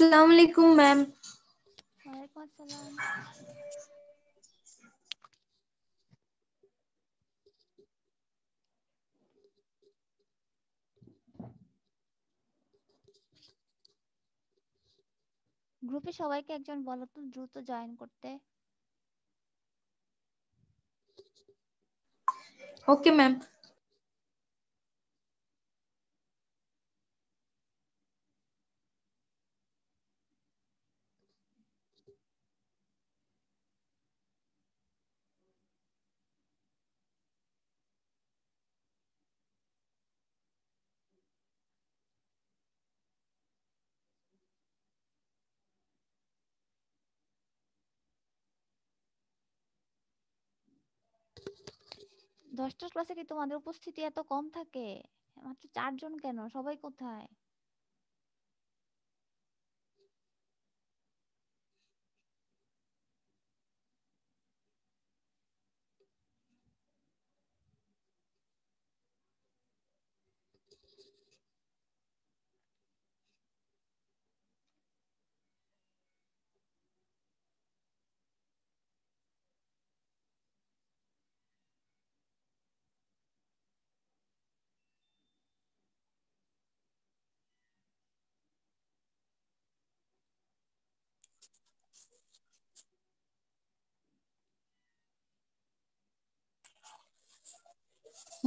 আসসালামু আলাইকুম ম্যাম গ্রুপে সবাইকে একজন বলো তো দ্রুত জয়েন করতে ওকে ম্যাম দশটা ক্লাসে কি তোমাদের উপস্থিতি এত কম থাকে মাত্র চারজন কেন সবাই কোথায়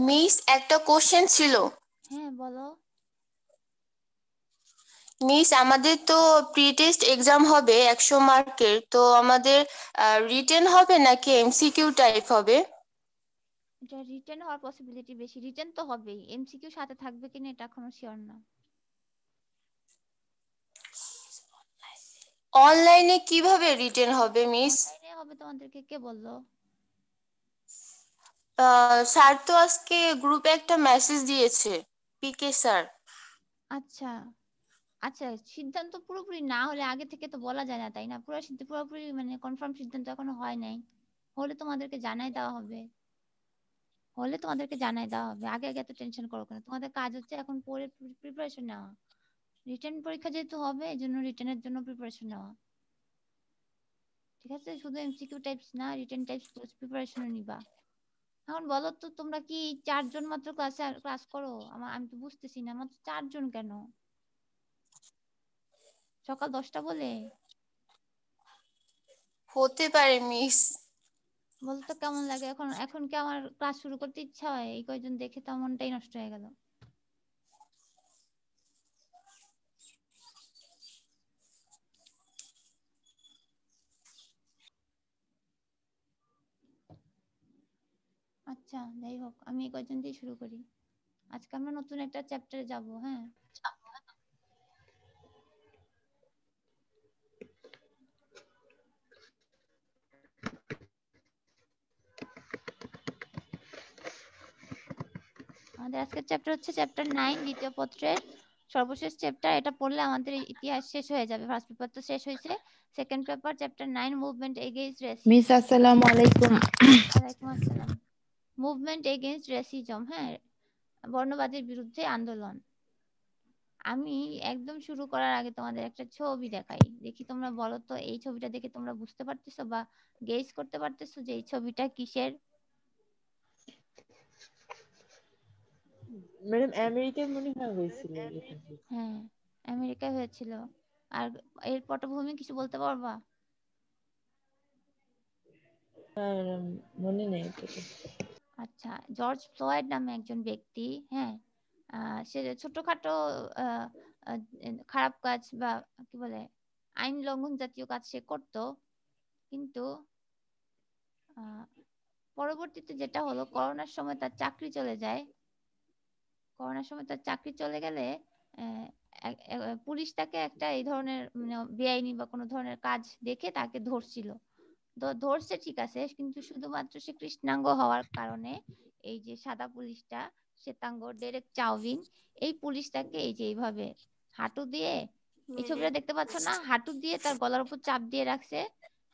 মিস একটা কোশ্চেন ছিল হ্যাঁ বলো মিস আমাদের তো প্রি টেস্ট এক্সাম হবে একশো মার্কের তো আমাদের রিটেন হবে নাকি এমসিকিউ টাইপ হবে এটা রিটেন হওয়ার পসিবিলিটি বেশি রিটেন তো হবেই এমসিকিউ সাথে থাকবে কিনা এটা এখনো শিওর না অনলাইনে কিভাবে রিটেন হবে মিস হবে তোমাদেরকে কে বললো স্যার তো আজকে গ্রুপে একটা মেসেজ দিয়েছে পিকে স্যার আচ্ছা আচ্ছা সিদ্ধান্ত পুরোপুরি না হলে আগে থেকে তো বলা যায় না তাই না পুরো সিদ্ধ পুরোপুরি মানে কনফার্ম সিদ্ধান্ত এখনো হয় নাই হলে তোমাদেরকে জানাই দেওয়া হবে হলে তোমাদেরকে জানাই দেওয়া হবে আগে আগে এত টেনশন করো কেন তোমাদের কাজ হচ্ছে এখন পরে প্রিপারেশন নেওয়া রিটার্ন পরীক্ষা যেহেতু হবে এই জন্য রিটার্নের জন্য প্রিপারেশন নেওয়া ঠিক আছে শুধু এমসিকিউ টাইপস না রিটার্ন টাইপস প্রিপারেশনও নিবা এখন বলো তো তোমরা কি চারজন মাত্র ক্লাসে ক্লাস করো আমার আমি তো বুঝতেছি না মাত্র চারজন কেন সকাল দশটা বলে হতে পারে মিস বলতো কেমন লাগে এখন এখন কি আমার ক্লাস শুরু করতে ইচ্ছা হয় এই কয়জন দেখে তো মনটাই নষ্ট হয়ে গেল আচ্ছা যাই হোক আমি এই কয়জন দিয়ে শুরু করি আজকে আমরা নতুন একটা চ্যাপ্টারে যাব হ্যাঁ আমাদের আজকের চ্যাপ্টার হচ্ছে চ্যাপ্টার নাইন দ্বিতীয় পত্রের সর্বশেষ চ্যাপ্টার এটা পড়লে আমাদের ইতিহাস শেষ হয়ে যাবে ফার্স্ট পেপার তো শেষ হয়েছে second paper chapter nine movement against race miss আসসালামু আলাইকুম ওয়ালাইকুম আসসালাম মুভমেন্ট এগেনস্ট রেসিজম হ্যাঁ বর্ণবাদের বিরুদ্ধে আন্দোলন আমি একদম শুরু করার আগে তোমাদের একটা ছবি দেখাই দেখি তোমরা বলো তো এই ছবিটা দেখে তোমরা বুঝতে পারতেছো বা গেস করতে পারতেছো যে এই ছবিটা কিসের ম্যাডাম মনে হয় হয়েছিল হ্যাঁ আমেরিকায় হয়েছিল আর এর পটভূমি কিছু বলতে পারবা হ্যাঁ, মনে নেই আচ্ছা জর্জ ফ্লয়েড নামে একজন ব্যক্তি হ্যাঁ সে ছোটখাটো খারাপ কাজ বা কি বলে আইন লঙ্ঘন জাতীয় কাজ সে করত কিন্তু পরবর্তীতে যেটা হলো করোনার সময় তার চাকরি চলে যায় করোনার সময় তার চাকরি চলে গেলে পুলিশ তাকে একটা এই ধরনের মানে, বেআইনি বা কোনো ধরনের কাজ দেখে তাকে ধরছিল ধরছে ঠিক আছে কিন্তু শুধুমাত্র সে কৃষ্ণাঙ্গ হওয়ার কারণে এই যে সাদা পুলিশটা শ্বেতাঙ্গ ডেরেক চাউভিন এই পুলিশটাকে এই যে এইভাবে হাঁটু দিয়ে এই ছবিটা দেখতে পাচ্ছ না হাঁটু দিয়ে তার গলার উপর চাপ দিয়ে রাখছে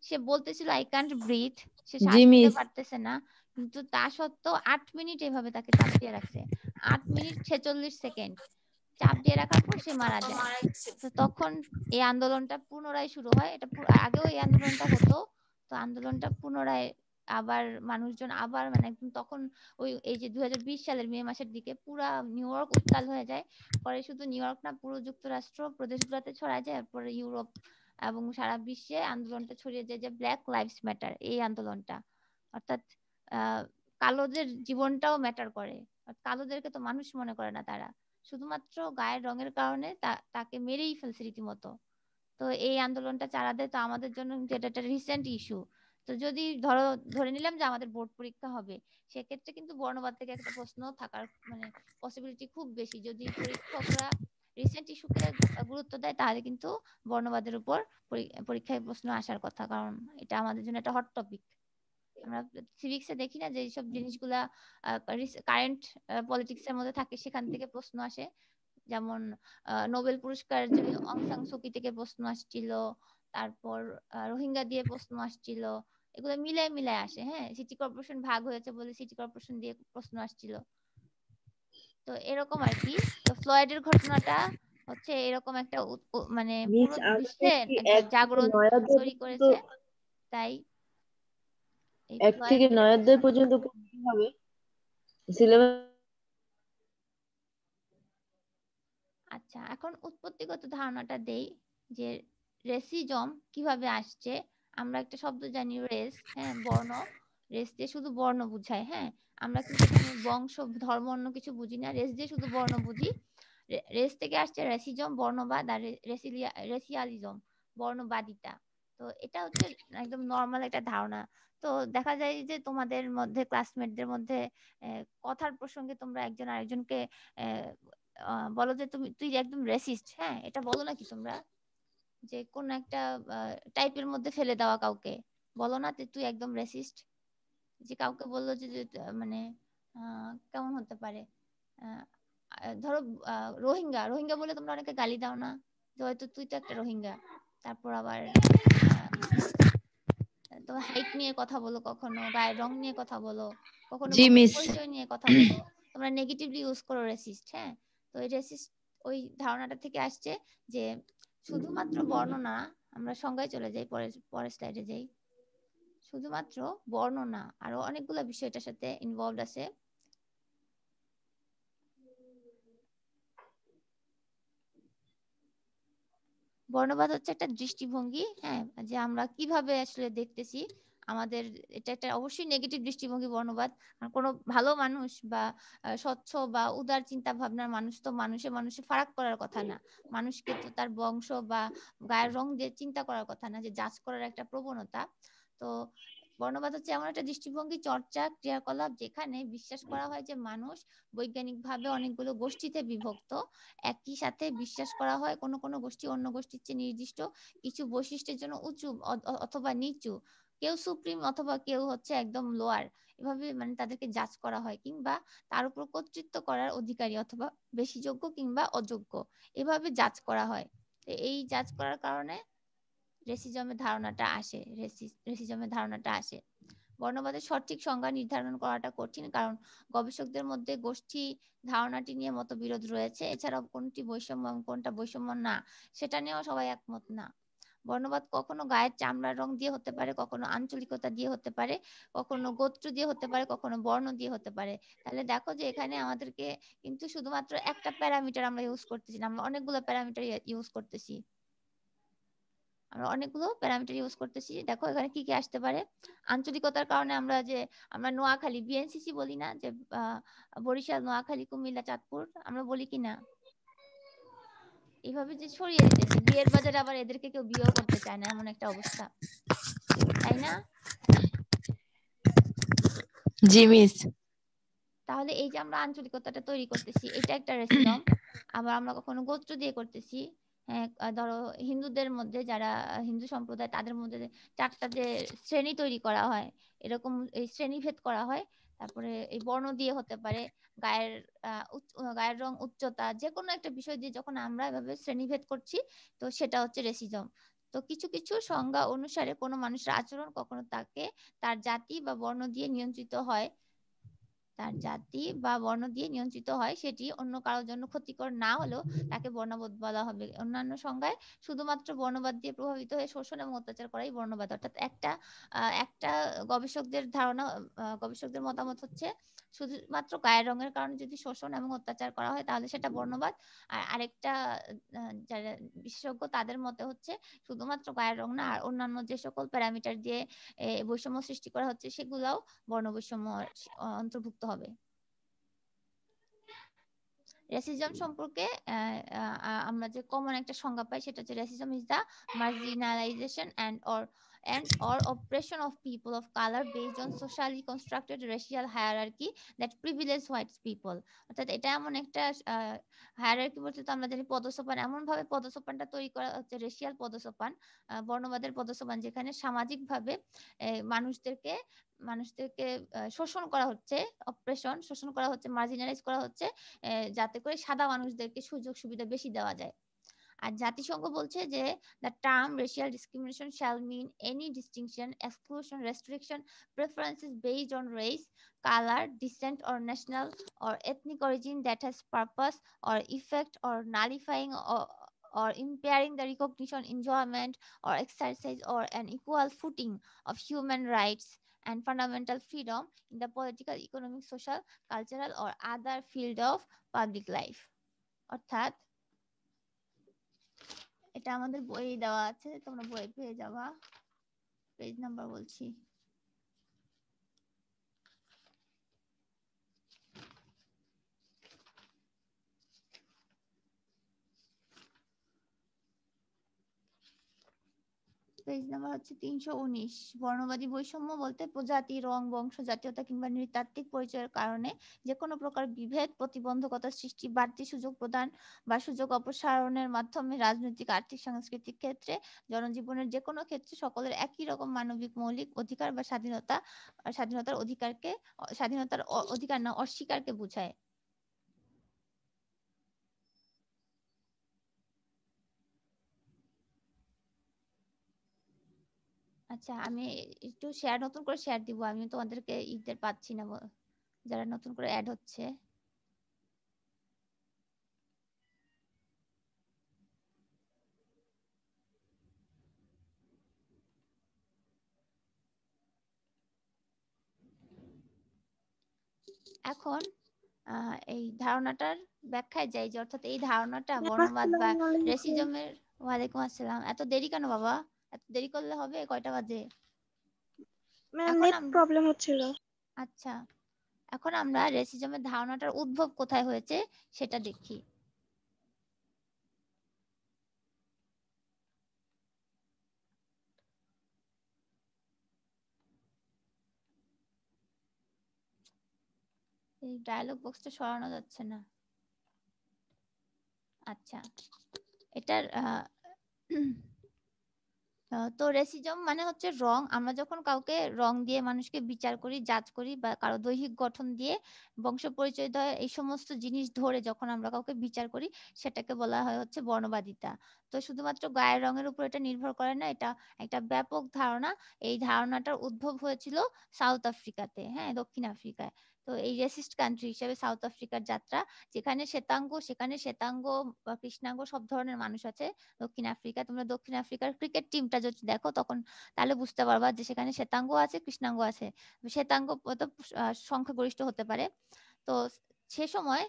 সে বলতেছিল আই কান্ট ব্রিথ সে শ্বাস নিতে পারতেছে না কিন্তু তা সত্ত্বেও আট মিনিট এভাবে তাকে চাপ দিয়ে রাখছে আট মিনিট ছেচল্লিশ সেকেন্ড চাপ দিয়ে রাখার পর সে মারা যায় তখন এই আন্দোলনটা পুনরায় শুরু হয় এটা আগেও এই আন্দোলনটা হতো তো আন্দোলনটা পুনরায় আবার মানুষজন আবার মানে একদম তখন ওই এই যে দু সালের মে মাসের দিকে পুরা নিউ ইয়র্ক উত্তাল হয়ে যায় পরে শুধু নিউ ইয়র্ক না পুরো যুক্তরাষ্ট্র প্রদেশগুলোতে ছড়ায় যায় পরে ইউরোপ এবং সারা বিশ্বে আন্দোলনটা ছড়িয়ে যায় যে ব্ল্যাক লাইভস ম্যাটার এই আন্দোলনটা অর্থাৎ কালোদের জীবনটাও ম্যাটার করে কালোদেরকে তো মানুষ মনে করে না তারা শুধুমাত্র গায়ের রঙের কারণে তাকে মেরেই ফেলছে রীতিমতো তো এই আন্দোলনটা চালাতে তো আমাদের জন্য যেটা একটা রিসেন্ট ইস্যু তো যদি ধরো ধরে নিলাম যে আমাদের বোর্ড পরীক্ষা হবে সেক্ষেত্রে কিন্তু বর্ণবাদ থেকে একটা প্রশ্ন থাকার মানে পসিবিলিটি খুব বেশি যদি পরীক্ষকরা রিসেন্ট ইস্যুকে গুরুত্ব দেয় তাহলে কিন্তু বর্ণবাদের উপর পরীক্ষায় প্রশ্ন আসার কথা কারণ এটা আমাদের জন্য একটা হট টপিক আমরা সিভিক্সে দেখি না যে এইসব জিনিসগুলা কারেন্ট পলিটিক্স এর মধ্যে থাকে সেখান থেকে প্রশ্ন আসে যেমন নোবেল পুরস্কার অংসাং সুকি থেকে প্রশ্ন আসছিল তারপর রোহিঙ্গা দিয়ে প্রশ্ন আসছিল এগুলো মিলায় মিলায় আসে হ্যাঁ সিটি কর্পোরেশন ভাগ হয়েছে বলে সিটি কর্পোরেশন দিয়ে প্রশ্ন আসছিল তো এরকম আর কি তো ফ্লয়েডের ঘটনাটা হচ্ছে এরকম একটা মানে জাগরণ তৈরি করেছে তাই এক থেকে নয় পর্যন্ত হবে সিলেবাস আচ্ছা এখন উৎপত্তিগত ধারণাটা দেই যে রেসিজম কিভাবে আসছে আমরা একটা শব্দ জানি রেস হ্যাঁ বর্ণ রেস দিয়ে শুধু বর্ণ বুঝায় হ্যাঁ আমরা কিন্তু বংশ ধর্ম অন্য কিছু বুঝি না রেস দিয়ে শুধু বর্ণ বুঝি রেস থেকে আসছে রেসিজম বর্ণবাদ আর রেসিয়ালিজম বর্ণবাদিতা তো এটা হচ্ছে একদম নর্মাল একটা ধারণা তো দেখা যায় যে তোমাদের মধ্যে ক্লাসমেটদের মধ্যে কথার প্রসঙ্গে তোমরা একজন আরেকজনকে বলো যে তুমি তুই একদম রেসিস্ট হ্যাঁ এটা বলো নাকি তোমরা যে কোন একটা টাইপের মধ্যে ফেলে দেওয়া কাউকে বলো না যে তুই একদম রেসিস্ট যে কাউকে বললো যে মানে কেমন হতে পারে ধরো রোহিঙ্গা রোহিঙ্গা বলে তোমরা অনেকে গালি দাও না যে হয়তো তুই তো একটা রোহিঙ্গা তারপর আবার তোমার হাইট নিয়ে কথা বলো কখনো গায়ের রং নিয়ে কথা বলো কখনো পরিচয় নিয়ে কথা বলো তোমরা নেগেটিভলি ইউজ করো রেসিস্ট হ্যাঁ তো এই রেসিস্ট ওই ধারণাটা থেকে আসছে যে শুধুমাত্র বর্ণনা আমরা সংজ্ঞায় চলে যাই পরের পরের স্লাইডে যাই শুধুমাত্র বর্ণনা আরো অনেকগুলো বিষয়টার সাথে ইনভলভ আছে বর্ণবাদ হচ্ছে একটা দৃষ্টিভঙ্গি হ্যাঁ যে আমরা কিভাবে আসলে দেখতেছি আমাদের এটা একটা অবশ্যই নেগেটিভ দৃষ্টিভঙ্গি বর্ণবাদ আর কোনো ভালো মানুষ বা স্বচ্ছ বা উদার চিন্তা ভাবনার মানুষ তো মানুষে মানুষে ফারাক করার কথা না মানুষকে তো তার বংশ বা গায়ের রং দিয়ে চিন্তা করার কথা না যে জাজ করার একটা প্রবণতা তো বর্ণবাদ হচ্ছে এমন একটা দৃষ্টিভঙ্গি চর্চা ক্রিয়াকলাপ যেখানে বিশ্বাস করা হয় যে মানুষ বৈজ্ঞানিকভাবে অনেকগুলো গোষ্ঠীতে বিভক্ত একই সাথে বিশ্বাস করা হয় কোনো কোনো গোষ্ঠী অন্য গোষ্ঠীর চেয়ে নির্দিষ্ট কিছু বৈশিষ্ট্যের জন্য উঁচু অথবা নিচু কেউ সুপ্রিম অথবা কেউ হচ্ছে একদম লোয়ার এভাবে মানে তাদেরকে জাজ করা হয় কিংবা তার উপর কর্তৃত্ব করার অধিকারী অথবা বেশি যোগ্য কিংবা অযোগ্য এভাবে জাজ করা হয় তো এই জাজ করার কারণে রেসিজমের ধারণাটা আসে রেসিজমের ধারণাটা আসে বর্ণবাদের সঠিক সংজ্ঞা নির্ধারণ করাটা কঠিন কারণ গবেষকদের মধ্যে গোষ্ঠী ধারণাটি নিয়ে মতবিরোধ রয়েছে এছাড়াও কোনটি বৈষম্য এবং কোনটা বৈষম্য না সেটা নিয়েও সবাই একমত না বর্ণবাদ কখনো গায়ের চামড়ার রং দিয়ে হতে পারে কখনো আঞ্চলিকতা দিয়ে হতে পারে কখনো গোত্র দিয়ে হতে পারে কখনো বর্ণ দিয়ে হতে পারে তাহলে দেখো যে এখানে আমাদেরকে কিন্তু শুধুমাত্র একটা প্যারামিটার আমরা ইউজ করতেছি না আমরা অনেকগুলো প্যারামিটার ইউজ ইয়ে, করতেছি আমরা অনেকগুলো প্যারামিটার ইউজ করতেছি দেখো এখানে কি কি আসতে পারে আঞ্চলিকতার কারণে আমরা যে আমরা নোয়াখালী বিএনসিসি বলি না যে বরিশাল নোয়াখালী কুমিল্লা চাঁদপুর আমরা বলি কি না এভাবে যে ছড়িয়ে দিতেছে বিয়ের বাজারে আবার এদেরকে কেউ বিয়েও করতে চায় না এমন একটা অবস্থা তাই না তাহলে এই যে আমরা আঞ্চলিকতাটা তৈরি করতেছি এটা একটা রেসিজম আবার আমরা কখনো গোত্র দিয়ে করতেছি হ্যাঁ, ধরো হিন্দুদের মধ্যে যারা হিন্দু সম্প্রদায় তাদের মধ্যে চারটা যে শ্রেণী তৈরি করা হয় এরকম এই শ্রেণী ভেদ করা হয় তারপরে এই বর্ণ দিয়ে হতে পারে গায়ের গায়ের রং উচ্চতা যে কোনো একটা বিষয় দিয়ে যখন আমরা এভাবে শ্রেণীভেদ করছি তো সেটা হচ্ছে রেসিজম তো কিছু কিছু সংজ্ঞা অনুসারে কোনো মানুষের আচরণ কখনো তাকে তার জাতি বা বর্ণ দিয়ে নিয়ন্ত্রিত হয় তার জাতি বা বর্ণ দিয়ে নিয়ন্ত্রিত হয় সেটি অন্য কারোর জন্য ক্ষতিকর না হলেও তাকে বর্ণবাদ বলা হবে অন্যান্য সংজ্ঞায় শুধুমাত্র বর্ণবাদ দিয়ে প্রভাবিত হয়ে শোষণ এবং অত্যাচার করাই বর্ণবাদ অর্থাৎ একটা একটা গবেষকদের ধারণা গবেষকদের মতামত হচ্ছে শুধুমাত্র গায়ের রঙের কারণে যদি শোষণ এবং অত্যাচার করা হয় তাহলে সেটা বর্ণবাদ আর আরেকটা যারা বিশেষজ্ঞ তাদের মতে হচ্ছে শুধুমাত্র গায়ের রং না আর অন্যান্য যে সকল প্যারামিটার দিয়ে বৈষম্য সৃষ্টি করা হচ্ছে সেগুলাও বর্ণ বৈষম্য অন্তর্ভুক্ত হবে রেসিজম সম্পর্কে আমরা যে কমন একটা সংজ্ঞা পাই সেটা হচ্ছে racism is the marginalization and or and or oppression of people of color based on socially constructed racial hierarchy that privilege white people অর্থাৎ এটা এমন একটা হায়ারার্কি বলতে তো আমরা জানি পদসোপান এমন ভাবে পদসোপানটা তৈরি করা হচ্ছে রেশিয়াল পদসোপান বর্ণবাদের পদসোপান যেখানে সামাজিকভাবে মানুষদেরকে মানুষদেরকে শোষণ করা হচ্ছে অপারেশন শোষণ করা হচ্ছে মার্জিনালাইজ করা হচ্ছে যাতে করে সাদা মানুষদেরকে সুযোগ সুবিধা বেশি দেওয়া যায় আর জাতিসংঘ বলছে যে the term racial discrimination shall mean any distinction exclusion restriction preferences based on race colour descent or national or ethnic origin that has purpose or effect or nullifying or impairing the recognition, enjoyment, or exercise, or an equal footing of human rights and fundamental freedom in the political, economic, social, cultural or other field of public life অর্থাৎ এটা আমাদের বইয়ে দেওয়া আছে তোমরা বই পেয়ে যাবা পেজ নাম্বার বলছি পেজ নাম্বার হচ্ছে তিনশো উনিশ বর্ণবাদী বৈষম্য বলতে প্রজাতি রং বংশ জাতীয়তা কিংবা নৃতাত্ত্বিক পরিচয়ের কারণে যে কোনো প্রকার বিভেদ প্রতিবন্ধকতা সৃষ্টি বাড়তি সুযোগ প্রদান বা সুযোগ অপসারণের মাধ্যমে রাজনৈতিক আর্থিক সাংস্কৃতিক ক্ষেত্রে জনজীবনের যে কোনো ক্ষেত্রে সকলের একই রকম মানবিক মৌলিক অধিকার বা স্বাধীনতা স্বাধীনতার অধিকারকে স্বাধীনতার অধিকার না অস্বীকারকে বোঝায় আচ্ছা আমি একটু শেয়ার নতুন করে শেয়ার দিব আমি তোমাদেরকে ইদের পাচ্ছি না যারা নতুন করে অ্যাড হচ্ছে এখন এই ধারণাটার ব্যাখ্যায় যাই যে অর্থাৎ এই ধারণাটা বর্ণবাদ বা রেসিজমের ওয়ালাইকুম আসসালাম এত দেরি কেন বাবা এত দেরি করলে হবে কয়টা বাজে প্রবলেম হচ্ছিল আচ্ছা এখন আমরা রেসিজমের ধারণাটার উদ্ভব কোথায় হয়েছে সেটা দেখি এই ডায়ালগ বক্সটা সরানো যাচ্ছে না আচ্ছা এটার আহ তো রেসিজম মানে হচ্ছে রং আমরা যখন কাউকে রং দিয়ে মানুষকে বিচার করি জাজ করি বা কারো দৈহিক গঠন দিয়ে বংশ পরিচয় দেয় এই সমস্ত জিনিস ধরে যখন আমরা কাউকে বিচার করি সেটাকে বলা হয় হচ্ছে বর্ণবাদিতা তো শুধুমাত্র গায়ের রঙের উপর এটা নির্ভর করে না এটা একটা ব্যাপক ধারণা এই ধারণাটার উদ্ভব হয়েছিল সাউথ আফ্রিকাতে হ্যাঁ দক্ষিণ আফ্রিকায় তো এই রেসিস্ট কান্ট্রি হিসেবে সাউথ আফ্রিকার যাত্রা যেখানে শ্বেতাঙ্গ সেখানে শ্বেতাঙ্গ বা কৃষ্ণাঙ্গ সব ধরনের মানুষ আছে দক্ষিণ আফ্রিকা তোমরা দক্ষিণ আফ্রিকার ক্রিকেট টিমটা যদি দেখো তখন তাহলে বুঝতে পারবা যে সেখানে শ্বেতাঙ্গ আছে কৃষ্ণাঙ্গ আছে শ্বেতাঙ্গ তো সংখ্যাগরিষ্ঠ হতে পারে তো সে সময়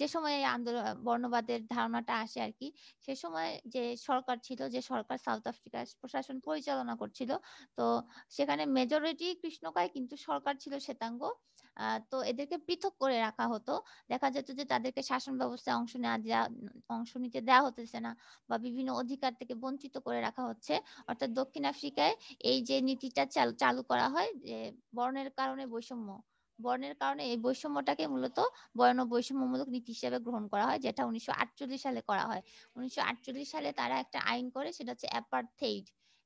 যে সময় এই আন্দোলন বর্ণবাদের ধারণাটা আসে আর কি সে সময় যে সরকার ছিল যে সরকার সাউথ আফ্রিকা প্রশাসন পরিচালনা করছিল তো সেখানে মেজরিটি কৃষ্ণকায় কিন্তু সরকার ছিল শ্বেতাঙ্গ তো এদেরকে পৃথক করে রাখা হতো দেখা যেত যে তাদেরকে শাসন ব্যবস্থায় অংশ নেওয়া অংশ নিতে দেওয়া হতেছে না বা বিভিন্ন অধিকার থেকে বঞ্চিত করে রাখা হচ্ছে অর্থাৎ দক্ষিণ আফ্রিকায় এই যে নীতিটা চালু করা হয় যে বর্ণের কারণে বৈষম্য বর্ণের কারণে এই বৈষম্যটাকে মূলত বর্ণ বৈষম্যমূলক নীতি হিসেবে গ্রহণ করা হয় যেটা উনিশশো সালে করা হয় উনিশশো সালে তারা একটা আইন করে সেটা হচ্ছে অ্যাপার্থেইড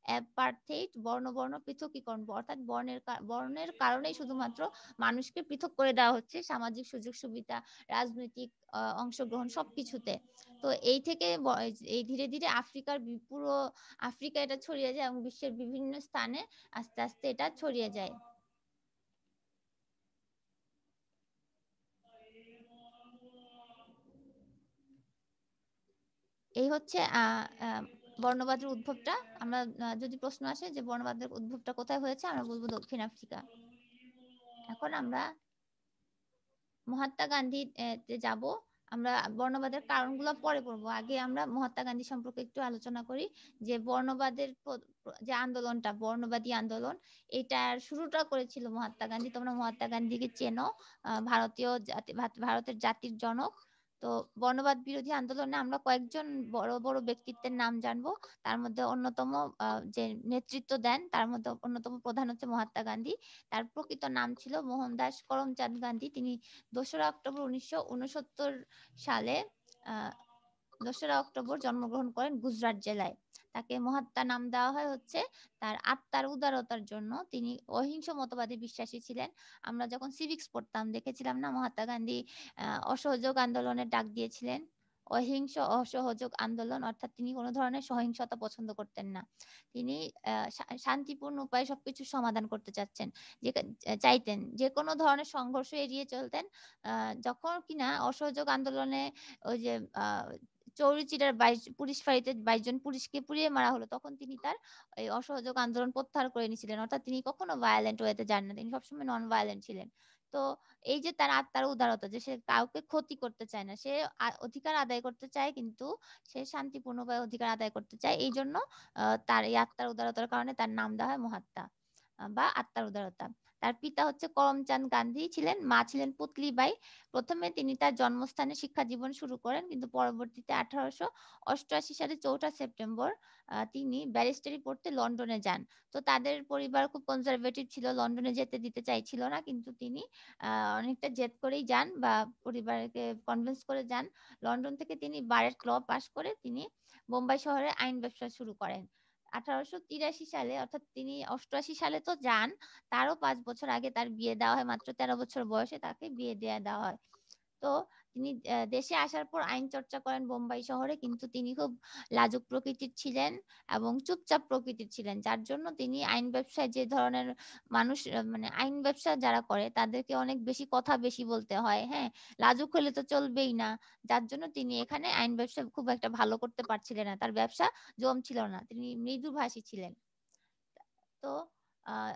অ্যাপার্থেইড বর্ণ বর্ণ পৃথকীকরণ অর্থাৎ বর্ণের বর্ণের কারণেই শুধুমাত্র মানুষকে পৃথক করে দেওয়া হচ্ছে সামাজিক সুযোগ সুবিধা রাজনৈতিক অংশগ্রহণ সব কিছুতে তো এই থেকে এই ধীরে ধীরে আফ্রিকার পুরো আফ্রিকা এটা ছড়িয়ে যায় এবং বিশ্বের বিভিন্ন স্থানে আস্তে আস্তে এটা ছড়িয়ে যায় এই হচ্ছে আহ বর্ণবাদের উদ্ভবটা আমরা যদি প্রশ্ন আসে যে বর্ণবাদের উদ্ভবটা কোথায় হয়েছে আমরা বলবো দক্ষিণ আফ্রিকা এখন আমরা মহাত্মা গান্ধীতে যাব আমরা বর্ণবাদের কারণগুলো পরে পড়বো আগে আমরা মহাত্মা গান্ধী সম্পর্কে একটু আলোচনা করি যে বর্ণবাদের যে আন্দোলনটা বর্ণবাদী আন্দোলন এটার শুরুটা করেছিল মহাত্মা গান্ধী তোমরা মহাত্মা গান্ধীকে চেনো ভারতীয় জাতি ভারতের জাতির জনক তো বর্ণবাদ বিরোধী আন্দোলনে আমরা কয়েকজন বড় বড় ব্যক্তিত্বের নাম জানবো তার মধ্যে অন্যতম যে নেতৃত্ব দেন তার মধ্যে অন্যতম প্রধান হচ্ছে মহাত্মা গান্ধী তার প্রকৃত নাম ছিল মোহনদাস করমচাঁদ গান্ধী তিনি দোসরা অক্টোবর উনিশশো সালে আহ দোসরা অক্টোবর জন্মগ্রহণ করেন গুজরাট জেলায় তাকে মহাত্মা নাম দেওয়া হয় হচ্ছে তার আত্মার উদারতার জন্য তিনি অহিংস মতবাদে বিশ্বাসী ছিলেন আমরা যখন সিভিক্স পড়তাম দেখেছিলাম না মহাত্মা গান্ধী অসহযোগ আন্দোলনের ডাক দিয়েছিলেন অহিংস অসহযোগ আন্দোলন অর্থাৎ তিনি কোনো ধরনের সহিংসতা পছন্দ করতেন না তিনি শান্তিপূর্ণ উপায়ে সবকিছু সমাধান করতে চাচ্ছেন যে চাইতেন যে কোনো ধরনের সংঘর্ষ এড়িয়ে চলতেন যখন কিনা অসহযোগ আন্দোলনে ওই যে আহ চৌরিচিটার বাইশ পুলিশ ফাঁড়িতে বাইশ জন পুলিশকে পুড়িয়ে মারা হলো তখন তিনি তার এই অসহযোগ আন্দোলন প্রত্যাহার করে নিয়েছিলেন অর্থাৎ তিনি কখনো ভায়োলেন্ট ওয়েতে যান না তিনি সবসময় নন ভায়োলেন্ট ছিলেন তো এই যে তার আত্মার উদারতা যে সে কাউকে ক্ষতি করতে চায় না সে অধিকার আদায় করতে চায় কিন্তু সে শান্তিপূর্ণ ভাবে অধিকার আদায় করতে চায় এই জন্য তার এই আত্মার উদারতার কারণে তার নাম দেওয়া হয় মহাত্মা বা আত্মার উদারতা তার পিতা হচ্ছে করমচাঁদ গান্ধী ছিলেন মা ছিলেন পুতলিবাই প্রথমে তিনি তার জন্মস্থানে শিক্ষা জীবন শুরু করেন কিন্তু পরবর্তীতে আঠারোশো অষ্টআশি সালে চৌঠা সেপ্টেম্বর তিনি ব্যারিস্টারি পড়তে লন্ডনে যান তো তাদের পরিবার খুব কনজারভেটিভ ছিল লন্ডনে যেতে দিতে চাইছিল না কিন্তু তিনি অনেকটা জেদ করেই যান বা পরিবারকে কনভিন্স করে যান লন্ডন থেকে তিনি বারের ক্লাব পাশ করে তিনি বোম্বাই শহরে আইন ব্যবসা শুরু করেন আঠারোশো তিরাশি সালে অর্থাৎ তিনি অষ্টআশি সালে তো যান তারও পাঁচ বছর আগে তার বিয়ে দেওয়া হয় মাত্র তেরো বছর বয়সে তাকে বিয়ে দিয়ে দেওয়া হয় তো তিনি দেশে আসার পর আইন চর্চা করেন বোম্বাই শহরে কিন্তু তিনি খুব লাজুক প্রকৃতির ছিলেন এবং চুপচাপ প্রকৃতির ছিলেন যার জন্য তিনি আইন ব্যবসায় যে ধরনের মানুষ মানে আইন ব্যবসা যারা করে তাদেরকে অনেক বেশি কথা বেশি বলতে হয় হ্যাঁ লাজুক হলে তো চলবেই না যার জন্য তিনি এখানে আইন ব্যবসা খুব একটা ভালো করতে পারছিলেন না তার ব্যবসা জম ছিল না তিনি মৃদুভাষী ছিলেন তো আহ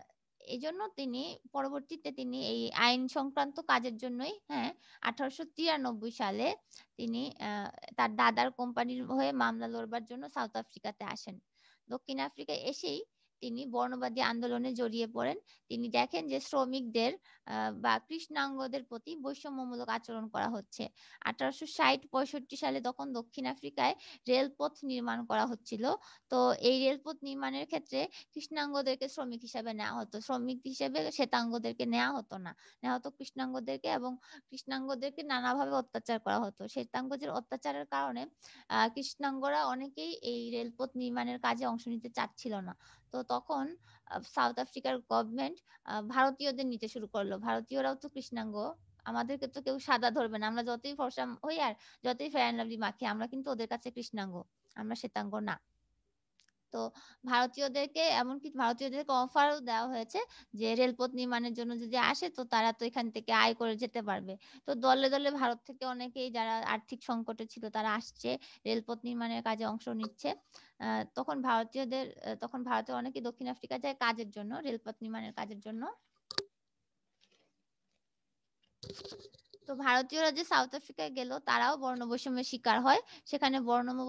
এজন্য তিনি পরবর্তীতে তিনি এই আইন সংক্রান্ত কাজের জন্যই হ্যাঁ আঠারোশো তিরানব্বই সালে তিনি তার দাদার কোম্পানির হয়ে মামলা লড়বার জন্য সাউথ আফ্রিকাতে আসেন দক্ষিণ আফ্রিকায় এসেই তিনি বর্ণবাদী আন্দোলনে জড়িয়ে পড়েন তিনি দেখেন যে শ্রমিকদের বা কৃষ্ণাঙ্গদের প্রতি বৈষম্যমূলক আচরণ করা হচ্ছে আঠারোশো ষাট পঁয়ষট্টি সালে তখন দক্ষিণ আফ্রিকায় রেলপথ নির্মাণ করা হচ্ছিল তো এই রেলপথ নির্মাণের ক্ষেত্রে কৃষ্ণাঙ্গদেরকে শ্রমিক হিসাবে নেওয়া হতো শ্রমিক হিসেবে শ্বেতাঙ্গদেরকে নেওয়া হতো না নেওয়া হতো কৃষ্ণাঙ্গদেরকে এবং কৃষ্ণাঙ্গদেরকে নানাভাবে অত্যাচার করা হতো শ্বেতাঙ্গদের অত্যাচারের কারণে কৃষ্ণাঙ্গরা অনেকেই এই রেলপথ নির্মাণের কাজে অংশ নিতে চাচ্ছিল না তো তখন সাউথ আফ্রিকার গভর্নমেন্ট ভারতীয়দের নিতে শুরু করলো ভারতীয়রাও তো কৃষ্ণাঙ্গ আমাদেরকে তো কেউ সাদা ধরবে না আমরা যতই ফর্সা হই আর যতই ফেয়ার লাভলি মাখি আমরা কিন্তু ওদের কাছে কৃষ্ণাঙ্গ আমরা শ্বেতাঙ্গ না তো ভারতীয়দেরকে এমনকি ভারতীয়দেরকে অফারও দেওয়া হয়েছে যে রেলপথ নির্মাণের জন্য যদি আসে তো তারা তো এখান থেকে আয় করে যেতে পারবে তো দলে দলে ভারত থেকে অনেকেই যারা আর্থিক সংকটে ছিল তারা আসছে রেলপথ নির্মাণের কাজে অংশ নিচ্ছে তখন ভারতীয়দের তখন ভারতে অনেকে দক্ষিণ আফ্রিকা যায় কাজের জন্য রেলপথ নির্মাণের কাজের জন্য তো ভারতীয়রা যে সাউথ আফ্রিকায় গেল তারাও বর্ণ বৈষম্যের শিকার হয় সেখানে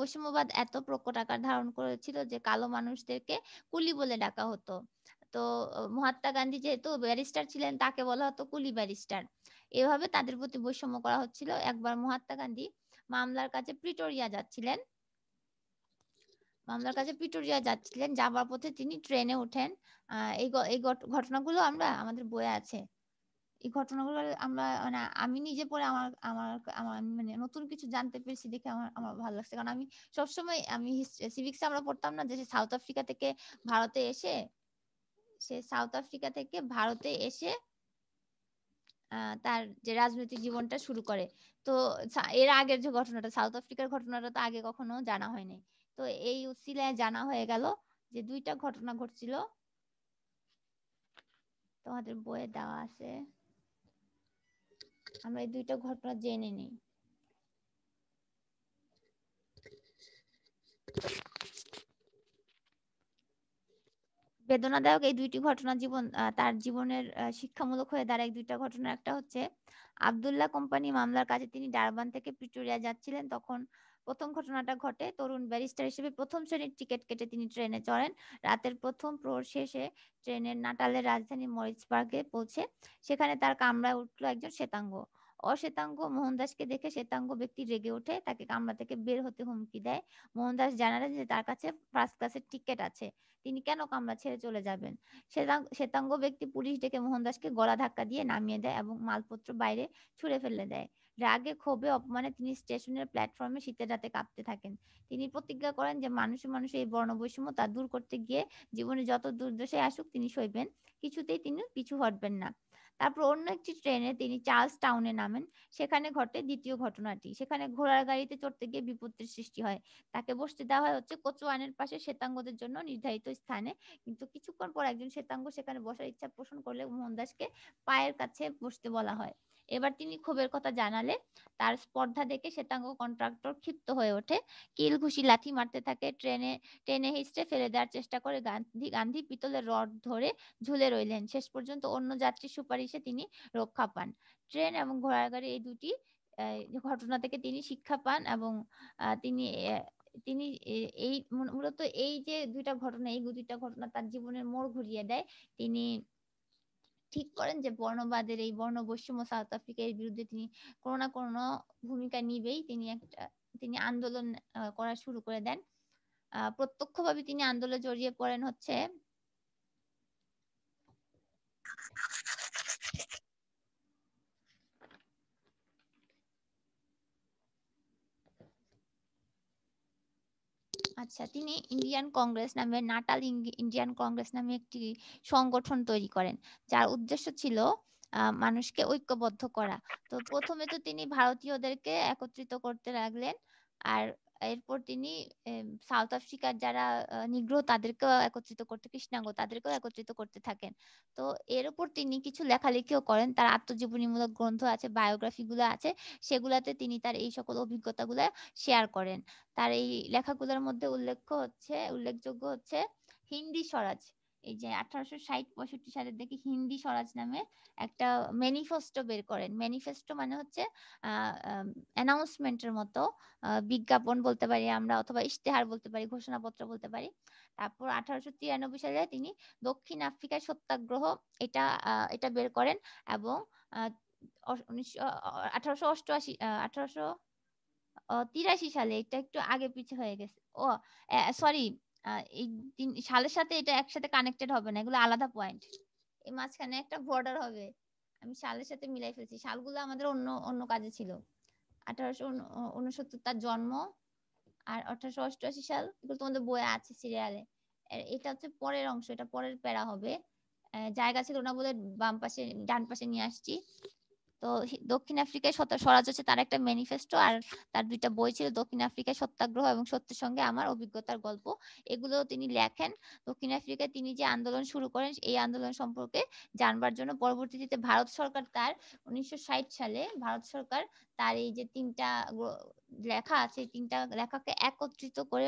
বৈষম্যবাদ এত প্রকট আকার ধারণ করেছিল যে কালো মানুষদেরকে কুলি বলে ডাকা হতো তো মহাত্মা গান্ধী যেহেতু ব্যারিস্টার ছিলেন তাকে বলা হতো কুলি ব্যারিস্টার এভাবে তাদের প্রতি বৈষম্য করা হচ্ছিল একবার মহাত্মা গান্ধী মামলার কাছে প্রিটোরিয়া যাচ্ছিলেন মামলার কাছে প্রিটোরিয়া যাচ্ছিলেন যাবার পথে তিনি ট্রেনে উঠেন এই ঘটনাগুলো আমরা আমাদের বইয়ে আছে এই ঘটনাগুলো আমরা মানে আমি নিজে পড়ে আমার আমার আমার মানে নতুন কিছু জানতে পেরেছি দেখে আমার আমার ভালো লাগছে কারণ আমি সবসময় আমি সিভিক্সে আমরা পড়তাম না যে সাউথ আফ্রিকা থেকে ভারতে এসে সে সাউথ আফ্রিকা থেকে ভারতে এসে তার যে রাজনৈতিক জীবনটা শুরু করে তো এর আগের যে ঘটনাটা সাউথ আফ্রিকার ঘটনাটা তো আগে কখনো জানা হয়নি তো এই উসিলায় জানা হয়ে গেল যে দুইটা ঘটনা ঘটছিল তোমাদের বইয়ে দেওয়া আছে আমরা এই দুইটা ঘটনা জেনে নিই বেদনাদায়ক এই দুইটি ঘটনা জীবন তার জীবনের শিক্ষামূলক হয়ে দাঁড়ায় দুইটা ঘটনা একটা হচ্ছে আবদুল্লাহ কোম্পানি মামলার কাজে তিনি ডারবান থেকে পিটুরিয়া যাচ্ছিলেন তখন প্রথম ঘটনাটা ঘটে তরুণ ব্যারিস্টার হিসেবে প্রথম শ্রেণীর টিকিট কেটে তিনি ট্রেনে চড়েন রাতের প্রথম প্রহর শেষে ট্রেনের নাটালের রাজধানী মরিচ পার্কে পৌঁছে সেখানে তার কামরায় উঠল একজন শ্বেতাঙ্গ অশ্বেতাঙ্গ মোহনদাসকে দেখে শ্বেতাঙ্গ ব্যক্তি রেগে ওঠে তাকে কামরা থেকে বের হতে হুমকি দেয় মোহনদাস জানালেন যে তার কাছে ফার্স্ট ক্লাসের টিকিট আছে তিনি কেন কামরা ছেড়ে চলে যাবেন শ্বেতাঙ্গ ব্যক্তি পুলিশ ডেকে মোহনদাসকে গলা ধাক্কা দিয়ে নামিয়ে দেয় এবং মালপত্র বাইরে ছুঁড়ে ফেলে দেয় রাগে ক্ষোভে অপমানে তিনি স্টেশনের প্ল্যাটফর্মে শীতের রাতে কাঁপতে থাকেন তিনি প্রতিজ্ঞা করেন যে মানুষে মানুষে এই বৈষম্য তা দূর করতে গিয়ে জীবনে যত দুর্দশায় আসুক তিনি সইবেন কিছুতেই তিনি পিছু হটবেন না তারপর অন্য একটি ট্রেনে তিনি চার্লস টাউনে নামেন সেখানে ঘটে দ্বিতীয় ঘটনাটি সেখানে ঘোড়ার গাড়িতে চড়তে গিয়ে বিপত্তির সৃষ্টি হয় তাকে বসতে দেওয়া হয় হচ্ছে কচুয়ানের পাশে শ্বেতাঙ্গদের জন্য নির্ধারিত স্থানে কিন্তু কিছুক্ষণ পর একজন শ্বেতাঙ্গ সেখানে বসার ইচ্ছা পোষণ করলে মোহনদাসকে পায়ের কাছে বসতে বলা হয় এবার তিনি ক্ষোভের কথা জানালে তার স্পর্ধা দেখে শ্বেতাঙ্গ কন্ট্রাক্টর ক্ষিপ্ত হয়ে ওঠে কিল ঘুষি লাথি মারতে থাকে ট্রেনে ট্রেনে হিস্টে ফেলে দেওয়ার চেষ্টা করে গান্ধী গান্ধী পিতলের রড ধরে ঝুলে রইলেন শেষ পর্যন্ত অন্য যাত্রীর সুপারিশে তিনি রক্ষা পান ট্রেন এবং ঘোড়ার গাড়ি এই দুটি ঘটনা থেকে তিনি শিক্ষা পান এবং তিনি তিনি এই মূলত এই যে দুইটা ঘটনা এই দুইটা ঘটনা তার জীবনের মোড় ঘুরিয়ে দেয় তিনি ঠিক করেন যে বর্ণবাদের এই বর্ণ বৈষম্য সাউথ আফ্রিকার বিরুদ্ধে তিনি কোনো না কোনো ভূমিকা নিবেই তিনি একটা তিনি আন্দোলন করা শুরু করে দেন প্রত্যক্ষভাবে তিনি আন্দোলনে জড়িয়ে পড়েন হচ্ছে আচ্ছা তিনি ইন্ডিয়ান কংগ্রেস নামে নাটাল ইন্ডিয়ান কংগ্রেস নামে একটি সংগঠন তৈরি করেন যার উদ্দেশ্য ছিল মানুষকে ঐক্যবদ্ধ করা তো প্রথমে তো তিনি ভারতীয়দেরকে একত্রিত করতে লাগলেন আর এরপর তিনি সাউথ আফ্রিকার যারা নিগ্রহ তাদেরকেও একত্রিত করতে কৃষ্ণাঙ্গ তাদেরকেও একত্রিত করতে থাকেন তো এর উপর তিনি কিছু লেখালেখিও করেন তার আত্মজীবনীমূলক গ্রন্থ আছে বায়োগ্রাফি গুলো আছে সেগুলাতে তিনি তার এই সকল অভিজ্ঞতাগুলো শেয়ার করেন তার এই লেখাগুলোর মধ্যে উল্লেখ্য হচ্ছে উল্লেখযোগ্য হচ্ছে হিন্দি স্বরাজ এই যে আঠারোশো ষাট পঁয়ষট্টি সালের দিকে হিন্দি স্বরাজ নামে একটা ম্যানিফেস্টো বের করেন ম্যানিফেস্টো মানে হচ্ছে অ্যানাউন্সমেন্টের মতো বিজ্ঞাপন বলতে পারি আমরা অথবা ইশতেহার বলতে পারি ঘোষণাপত্র বলতে পারি তারপর আঠারোশো তিরানব্বই সালে তিনি দক্ষিণ আফ্রিকায় সত্যাগ্রহ এটা এটা বের করেন এবং উনিশশো আঠারোশো অষ্টআশি আঠারোশো তিরাশি সালে এটা একটু আগে পিছে হয়ে গেছে ও সরি এই তিন সালের সাথে এটা একসাথে কানেক্টেড হবে না এগুলো আলাদা পয়েন্ট এই মাঝখানে একটা বর্ডার হবে আমি সালের সাথে মিলাই ফেলছি সালগুলো আমাদের অন্য অন্য কাজে ছিল আঠারোশো উনসত্তর তার জন্ম আর আঠারোশো অষ্টআশি সাল এগুলো তোমাদের বইয়ে আছে সিরিয়ালে এটা হচ্ছে পরের অংশ এটা পরের প্যারা হবে জায়গা ছিল না বলে বাম পাশে ডান পাশে নিয়ে আসছি তো দক্ষিণ আফ্রিকায় স্বরাজ হচ্ছে তার একটা ম্যানিফেস্টো আর তার দুইটা বই ছিল দক্ষিণ আফ্রিকায় সত্যাগ্রহ এবং সত্যের সঙ্গে আমার অভিজ্ঞতার গল্প এগুলো তিনি লেখেন দক্ষিণ আফ্রিকায় তিনি যে আন্দোলন শুরু করেন এই আন্দোলন সম্পর্কে জানবার জন্য পরবর্তীতে ভারত সরকার তার উনিশশো সালে ভারত সরকার তার এই যে তিনটা লেখা আছে তিনটা লেখাকে একত্রিত করে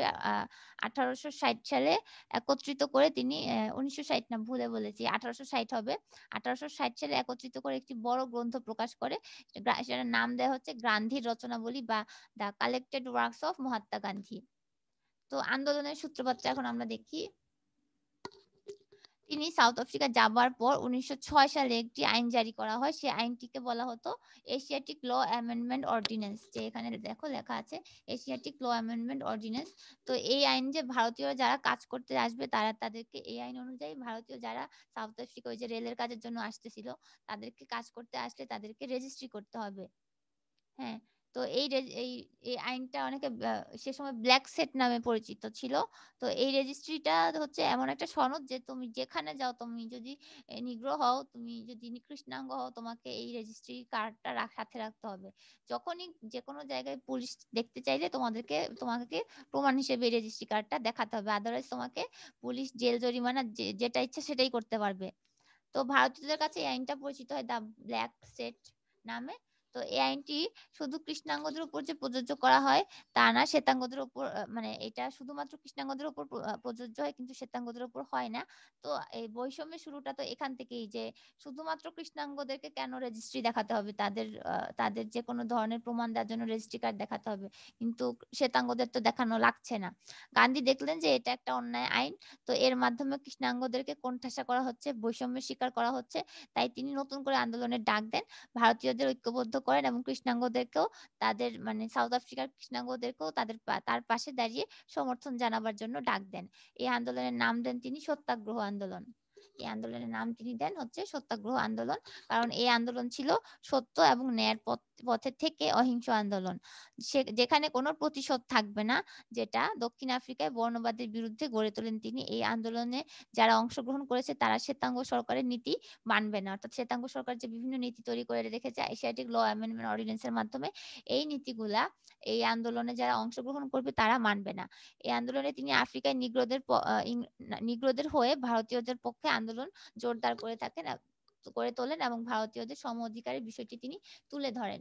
আঠারোশো ষাট সালে একত্রিত করে তিনি উনিশশো ষাট না ভুলে বলেছি আঠারোশো ষাট হবে আঠারোশো ষাট সালে একত্রিত করে একটি বড় গ্রন্থ প্রকাশ করে সেটার নাম দেওয়া হচ্ছে গান্ধীর রচনাবলী বা the collected works of Mahatma Gandhi তো আন্দোলনের সূত্রপাত এখন আমরা দেখি তিনি সাউথ আফ্রিকা যাবার পর উনিশশো সালে একটি আইন জারি করা হয় সেই আইনটিকে বলা হতো এশিয়াটিক ল অ্যামেন্ডমেন্ট অর্ডিন্যান্স যে এখানে দেখো লেখা আছে এশিয়াটিক ল অ্যামেন্ডমেন্ট অর্ডিন্যান্স তো এই আইন যে ভারতীয় যারা কাজ করতে আসবে তারা তাদেরকে এই আইন অনুযায়ী ভারতীয় যারা সাউথ আফ্রিকা ওই যে রেলের কাজের জন্য আসতেছিল তাদেরকে কাজ করতে আসলে তাদেরকে রেজিস্ট্রি করতে হবে হ্যাঁ তো এই এই এই আইনটা অনেকে সে সময় ব্ল্যাক সেট নামে পরিচিত ছিল তো এই রেজিস্ট্রিটা হচ্ছে এমন একটা সনদ যে তুমি যেখানে যাও তুমি যদি নিগ্রহ হও তুমি যদি কৃষ্ণাঙ্গ হও তোমাকে এই রেজিস্ট্রি কার্ডটা সাথে রাখতে হবে যখনই যে কোনো জায়গায় পুলিশ দেখতে চাইলে তোমাদেরকে তোমাকে প্রমাণ হিসেবে এই রেজিস্ট্রি কার্ডটা দেখাতে হবে আদারওয়াইজ তোমাকে পুলিশ জেল জরিমানা যেটা ইচ্ছা সেটাই করতে পারবে তো ভারতীয়দের কাছে এই আইনটা পরিচিত হয় দা ব্ল্যাক সেট নামে তো এই আইনটি শুধু কৃষ্ণাঙ্গদের উপর যে প্রযোজ্য করা হয় তা না শ্বেতাঙ্গদের উপর মানে এটা শুধুমাত্র কৃষ্ণাঙ্গদের উপর প্রযোজ্য হয় কিন্তু শ্বেতাঙ্গদের উপর হয় না তো এই বৈষম্যের শুরুটা তো এখান থেকেই যে শুধুমাত্র কৃষ্ণাঙ্গদেরকে কেন রেজিস্ট্রি দেখাতে হবে তাদের তাদের যে কোনো ধরনের প্রমাণ দেওয়ার জন্য রেজিস্ট্রি কার্ড দেখাতে হবে কিন্তু শ্বেতাঙ্গদের তো দেখানো লাগছে না গান্ধী দেখলেন যে এটা একটা অন্যায় আইন তো এর মাধ্যমে কৃষ্ণাঙ্গদেরকে কোণঠাসা করা হচ্ছে বৈষম্যের শিকার করা হচ্ছে তাই তিনি নতুন করে আন্দোলনের ডাক দেন ভারতীয়দের ঐক্যবদ্ধ করেন এবং কৃষ্ণাঙ্গদেরকেও তাদের মানে সাউথ আফ্রিকার কৃষ্ণাঙ্গদেরকেও তাদের তার পাশে দাঁড়িয়ে সমর্থন জানাবার জন্য ডাক দেন এই আন্দোলনের নাম দেন তিনি সত্যাগ্রহ আন্দোলন এই আন্দোলনের নাম তিনি দেন হচ্ছে সত্যাগ্রহ আন্দোলন কারণ এই আন্দোলন ছিল সত্য এবং ন্যায়ের পথের থেকে অহিংস আন্দোলন যেখানে কোনো প্রতিশোধ থাকবে না যেটা দক্ষিণ আফ্রিকায় বর্ণবাদের বিরুদ্ধে গড়ে তোলেন তিনি এই আন্দোলনে যারা অংশগ্রহণ করেছে তারা শ্বেতাঙ্গ সরকারের নীতি মানবে না অর্থাৎ শ্বেতাঙ্গ সরকার যে বিভিন্ন নীতি তৈরি করে রেখেছে এশিয়াটিক ল অ্যামেন্ডমেন্ট অর্ডিন্যান্সের মাধ্যমে এই নীতিগুলা এই আন্দোলনে যারা অংশগ্রহণ করবে তারা মানবে না এই আন্দোলনে তিনি আফ্রিকায় নিগ্রোদের নিগ্রোদের হয়ে ভারতীয়দের পক্ষে আন্দোলন আন্দোলন জোরদার করে থাকেন করে তোলেন এবং ভারতীয়দের সম অধিকারের বিষয়টি তিনি তুলে ধরেন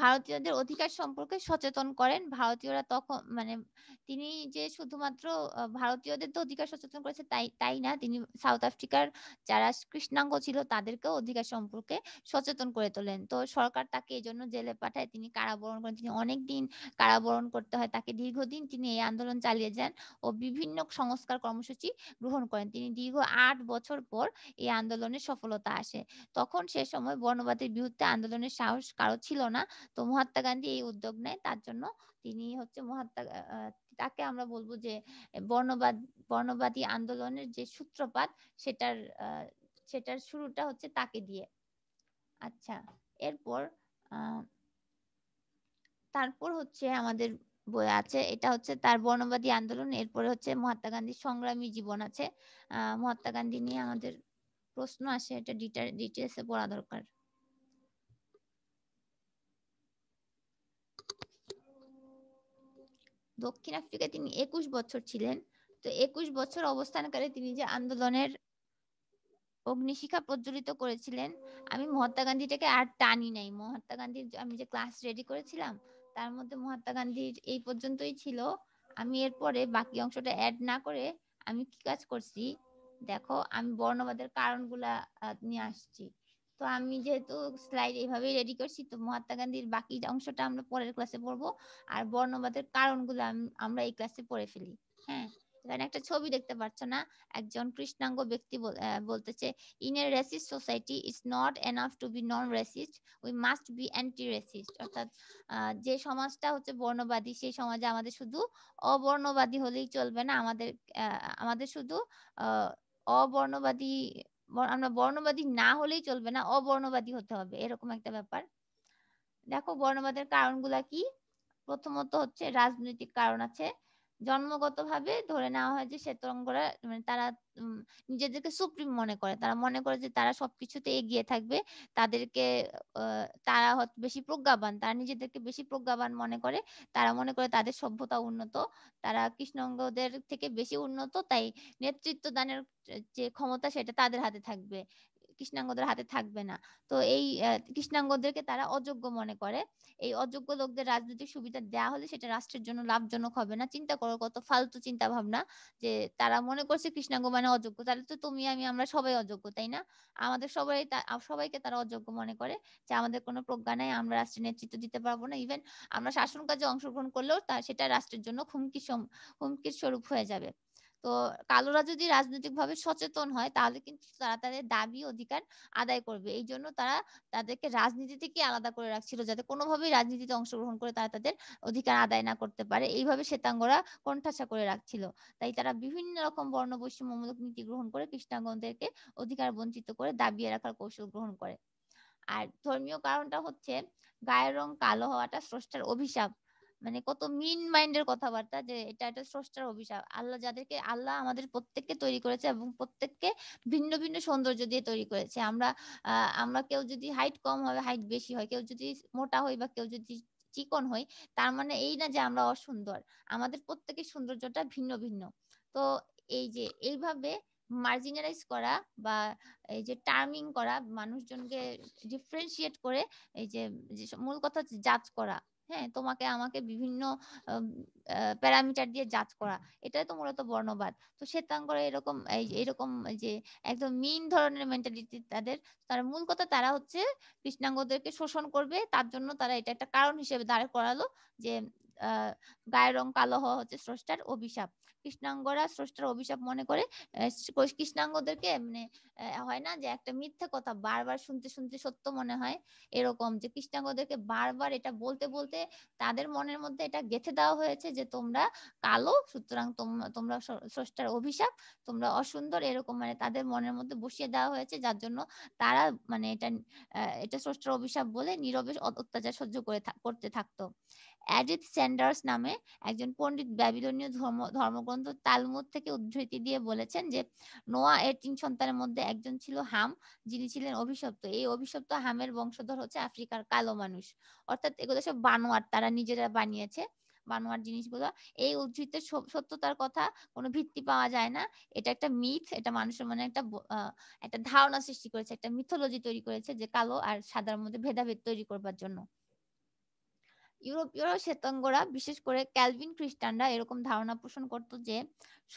ভারতীয়দের অধিকার সম্পর্কে সচেতন করেন ভারতীয়রা তখন মানে তিনি যে শুধুমাত্র ভারতীয়দের তো অধিকার সচেতন করেছে তাই তাই না তিনি সাউথ আফ্রিকার যারা কৃষ্ণাঙ্গ ছিল তাদেরকেও অধিকার সম্পর্কে সচেতন করে তোলেন তো সরকার তাকে এই জন্য জেলে পাঠায় তিনি কারাবরণ করেন তিনি অনেকদিন কারাবরণ করতে হয় তাকে দীর্ঘদিন তিনি এই আন্দোলন চালিয়ে যান ও বিভিন্ন সংস্কার কর্মসূচি গ্রহণ করেন তিনি দীর্ঘ আট বছর পর এই আন্দোলনের সফলতা আসে তখন সে সময় বর্ণবাদের বিরুদ্ধে আন্দোলনের সাহস কারো ছিল না তো মহাত্মা গান্ধী এই উদ্যোগ নেয় তার জন্য তিনি হচ্ছে মহাত্মা তাকে আমরা বলবো যে বর্ণবাদ বর্ণবাদী আন্দোলনের যে সূত্রপাত সেটার সেটার শুরুটা হচ্ছে তাকে দিয়ে আচ্ছা এরপর তারপর হচ্ছে আমাদের বই আছে এটা হচ্ছে তার বর্ণবাদী আন্দোলন এরপরে হচ্ছে মহাত্মা গান্ধীর সংগ্রামী জীবন আছে মহাত্মা গান্ধী নিয়ে আমাদের প্রশ্ন আসে এটা ডিটেলসে পড়া দরকার দক্ষিণ আফ্রিকায় তিনি একুশ বছর ছিলেন তো একুশ বছর অবস্থানকালে তিনি যে আন্দোলনের অগ্নিশিখা প্রজ্বলিত করেছিলেন আমি মহাত্মা গান্ধীটাকে আর টানি নাই মহাত্মা গান্ধীর আমি যে ক্লাস রেডি করেছিলাম তার মধ্যে মহাত্মা গান্ধীর এই পর্যন্তই ছিল আমি এরপরে বাকি অংশটা অ্যাড না করে আমি কি কাজ করছি দেখো আমি বর্ণবাদের কারণগুলা নিয়ে আসছি তো আমি যেহেতু স্লাইড এইভাবে রেডি করছি তো মহাত্মা গান্ধীর বাকি অংশটা আমরা পরের ক্লাসে পড়বো আর বর্ণবাদের কারণগুলো আমরা এই ক্লাসে পড়ে ফেলি হ্যাঁ এখানে একটা ছবি দেখতে পাচ্ছ না একজন কৃষ্ণাঙ্গ ব্যক্তি বলতেছে in a racist society is not enough to be non racist we must be anti racist অর্থাৎ যে সমাজটা হচ্ছে বর্ণবাদী সেই সমাজে আমাদের শুধু অবর্ণবাদী হলেই চলবে না আমাদের আমাদের শুধু অবর্ণবাদী আমরা বর্ণবাদী না হলেই চলবে না অবর্ণবাদী হতে হবে এরকম একটা ব্যাপার দেখো বর্ণবাদের কারণগুলা কি প্রথমত হচ্ছে রাজনৈতিক কারণ আছে জন্মগতভাবে ধরে নেওয়া হয় যে শ্বেতরঙ্গরা মানে তারা নিজেদেরকে সুপ্রিম মনে করে তারা মনে করে যে তারা সবকিছুতে এগিয়ে থাকবে তাদেরকে তারা বেশি প্রজ্ঞাবান তারা নিজেদেরকে বেশি প্রজ্ঞাবান মনে করে তারা মনে করে তাদের সভ্যতা উন্নত তারা কৃষ্ণাঙ্গদের থেকে বেশি উন্নত তাই নেতৃত্ব দানের যে ক্ষমতা সেটা তাদের হাতে থাকবে কৃষ্ণাঙ্গদের হাতে থাকবে না তো এই কৃষ্ণাঙ্গদেরকে তারা অযোগ্য মনে করে এই অযোগ্য লোকদের রাজনৈতিক সুবিধা দেয়া হলে সেটা রাষ্ট্রের জন্য লাভজনক হবে না চিন্তা করো কত ফালতু চিন্তা ভাবনা যে তারা মনে করছে কৃষ্ণাঙ্গ মানে অযোগ্য তাহলে তো তুমি আমি আমরা সবাই অযোগ্য তাই না আমাদের সবাই সবাইকে তারা অযোগ্য মনে করে যে আমাদের কোনো প্রজ্ঞা নাই আমরা রাষ্ট্রের নেতৃত্ব দিতে পারবো না ইভেন আমরা শাসন কাজে অংশগ্রহণ করলেও তা সেটা রাষ্ট্রের জন্য হুমকি হুমকির স্বরূপ হয়ে যাবে তো কালোরা যদি রাজনৈতিকভাবে সচেতন হয় তাহলে কিন্তু তারা তাদের দাবি অধিকার আদায় করবে এই জন্য তারা তাদেরকে রাজনীতি থেকে আলাদা করে রাখছিল যাতে কোনোভাবেই রাজনীতিতে অংশগ্রহণ করে তারা তাদের অধিকার আদায় না করতে পারে এইভাবে শ্বেতাঙ্গরা কণ্ঠাসা করে রাখছিল তাই তারা বিভিন্ন রকম বর্ণ বৈষম্যমূলক নীতি গ্রহণ করে কৃষ্ণাঙ্গদেরকে অধিকার বঞ্চিত করে দাবিয়ে রাখার কৌশল গ্রহণ করে আর ধর্মীয় কারণটা হচ্ছে গায়ের রং কালো হওয়াটা স্রষ্টার অভিশাপ মানে কত মিন মাইন্ডের কথাবার্তা যে এটা একটা স্রষ্টার অভিশাপ আল্লাহ যাদেরকে আল্লাহ আমাদের প্রত্যেককে তৈরি করেছে এবং প্রত্যেককে ভিন্ন ভিন্ন সৌন্দর্য দিয়ে তৈরি করেছে আমরা আমরা কেউ যদি হাইট কম হবে হাইট বেশি হয় কেউ যদি মোটা হয় বা কেউ যদি চিকন হই তার মানে এই না যে আমরা অসুন্দর আমাদের প্রত্যেকের সৌন্দর্যটা ভিন্ন ভিন্ন তো এই যে এইভাবে মার্জিনালাইজ করা বা এই যে টার্মিং করা মানুষজনকে ডিফারেন্সিয়েট করে এই যে মূল কথা জাজ করা হ্যাঁ তোমাকে আমাকে বিভিন্ন প্যারামিটার দিয়ে জাজ করা এটাই তো মূলত বর্ণবাদ তো শ্বেতাঙ্গরা এরকম এরকম যে একদম মিন ধরনের মেন্টালিটি তাদের তার মূল কথা তারা হচ্ছে কৃষ্ণাঙ্গদেরকে শোষণ করবে তার জন্য তারা এটা একটা কারণ হিসেবে দাঁড় করালো যে গায়ের রং কালো হওয়া হচ্ছে স্রষ্টার অভিশাপ কৃষ্ণাঙ্গরা স্রষ্টার অভিশাপ মনে করে কৃষ্ণাঙ্গদেরকে মানে হয় না যে একটা মিথ্যে কথা বারবার শুনতে শুনতে সত্য মনে হয় এরকম যে কৃষ্ণাঙ্গদেরকে বারবার এটা বলতে বলতে তাদের মনের মধ্যে এটা গেঁথে দেওয়া হয়েছে যে যে তোমরা কালো সুতরাং তোমরা স্রষ্টার অভিশাপ তোমরা অসুন্দর এরকম মানে তাদের মনের মধ্যে বসিয়ে দেওয়া হয়েছে যার জন্য তারা মানে এটা এটা স্রষ্টার অভিশাপ বলে নীরবে অত্যাচার সহ্য করে করতে থাকতো অ্যাডিথ স্যান্ডার্স নামে একজন পণ্ডিত ব্যাবিলনীয় ধর্ম ধর্মগ্রন্থ তালমুদ থেকে উদ্ধৃতি দিয়ে বলেছেন যে নোয়া এর তিন সন্তানের মধ্যে একজন ছিল হাম যিনি ছিলেন অভিশপ্ত এই অভিশপ্ত হামের বংশধর হচ্ছে আফ্রিকার কালো মানুষ অর্থাৎ এগুলো সব বানোয়ার তারা নিজেরা বানিয়েছে বানোয়ার জিনিসগুলো এই উদ্ধৃতের সত্যতার কথা কোনো ভিত্তি পাওয়া যায় না এটা একটা মিথ এটা মানুষের মনে একটা একটা ধারণা সৃষ্টি করেছে একটা মিথোলজি তৈরি করেছে যে কালো আর সাদার মধ্যে ভেদাভেদ তৈরি করবার জন্য ইউরোপীয় শ্বেতাঙ্গরা বিশেষ করে ক্যালভিন খ্রিস্টানরা এরকম ধারণা পোষণ করত যে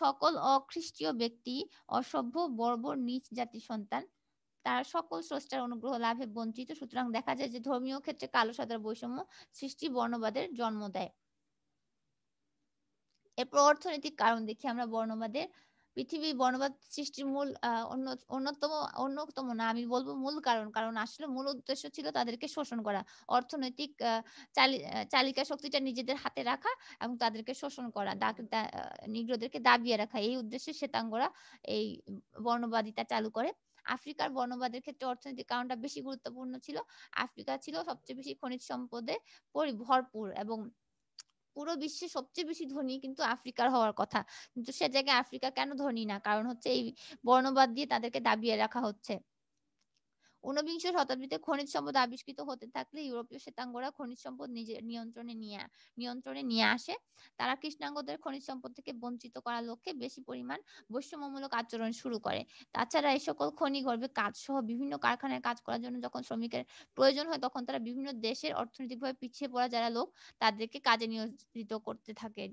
সকল অখ্রিস্টীয় ব্যক্তি অসভ্য বর্বর নিচ জাতি সন্তান তারা সকল স্রষ্টার অনুগ্রহ লাভে বঞ্চিত সুতরাং দেখা যায় যে ধর্মীয় ক্ষেত্রে কালো সাদার বৈষম্য সৃষ্টি বর্ণবাদের জন্ম দেয় এরপর অর্থনৈতিক কারণ দেখি আমরা বর্ণবাদের পৃথিবী বর্ণবাদ সৃষ্টির মূল অন্যতম অন্যতম না আমি বলবো মূল কারণ কারণ আসলে মূল উদ্দেশ্য ছিল তাদেরকে শোষণ করা অর্থনৈতিক চালিকা শক্তিটা নিজেদের হাতে রাখা এবং তাদেরকে শোষণ করা নিগ্রদেরকে দাবিয়ে রাখা এই উদ্দেশ্যে শ্বেতাঙ্গরা এই বর্ণবাদিতা চালু করে আফ্রিকার বর্ণবাদের ক্ষেত্রে অর্থনৈতিক কারণটা বেশি গুরুত্বপূর্ণ ছিল আফ্রিকা ছিল সবচেয়ে বেশি খনিজ সম্পদে ভরপুর এবং পুরো বিশ্বে সবচেয়ে বেশি ধনী কিন্তু আফ্রিকার হওয়ার কথা কিন্তু সে জায়গায় আফ্রিকা কেন ধনী না কারণ হচ্ছে এই বর্ণবাদ দিয়ে তাদেরকে দাবিয়ে রাখা হচ্ছে ঊনবিংশ শতাব্দীতে খনিজ সম্পদ আবিষ্কৃত হতে থাকলে ইউরোপীয় শ্বেতাঙ্গরা খনিজ সম্পদ নিজের নিয়ন্ত্রণে নিয়ে নিয়ন্ত্রণে নিয়ে আসে তারা কৃষ্ণাঙ্গদের খনিজ সম্পদ থেকে বঞ্চিত করার লক্ষ্যে বেশি পরিমাণ বৈষম্যমূলক আচরণ শুরু করে তাছাড়া এই সকল খনি গর্ভে কাজ সহ বিভিন্ন কারখানায় কাজ করার জন্য যখন শ্রমিকের প্রয়োজন হয় তখন তারা বিভিন্ন দেশের অর্থনৈতিকভাবে পিছিয়ে পড়া যারা লোক তাদেরকে কাজে নিয়োজিত করতে থাকে